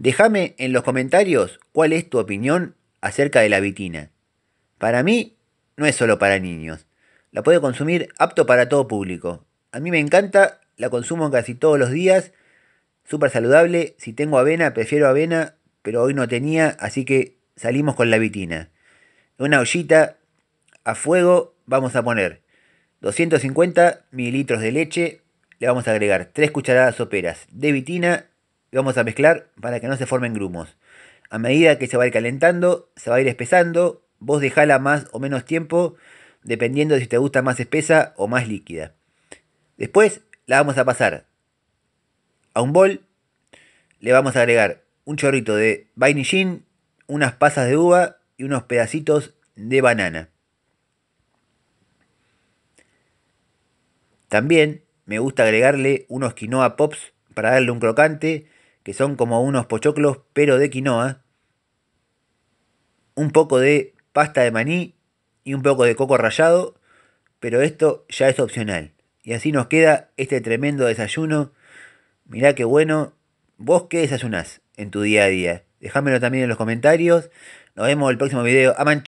Déjame en los comentarios cuál es tu opinión acerca de la vitina. Para mí, no es solo para niños. La puedo consumir apto para todo público. A mí me encanta, la consumo casi todos los días. Súper saludable. Si tengo avena, prefiero avena, pero hoy no tenía, así que salimos con la vitina. Una ollita a fuego vamos a poner 250 mililitros de leche. Le vamos a agregar 3 cucharadas soperas de vitina vamos a mezclar para que no se formen grumos. A medida que se va a ir calentando, se va a ir espesando, vos dejala más o menos tiempo, dependiendo de si te gusta más espesa o más líquida. Después la vamos a pasar a un bol, le vamos a agregar un chorrito de vainillín, unas pasas de uva y unos pedacitos de banana. También me gusta agregarle unos quinoa pops para darle un crocante que son como unos pochoclos pero de quinoa, un poco de pasta de maní y un poco de coco rallado, pero esto ya es opcional. Y así nos queda este tremendo desayuno. Mirá qué bueno. ¿Vos qué desayunas en tu día a día? Déjamelo también en los comentarios. Nos vemos en el próximo video. Aman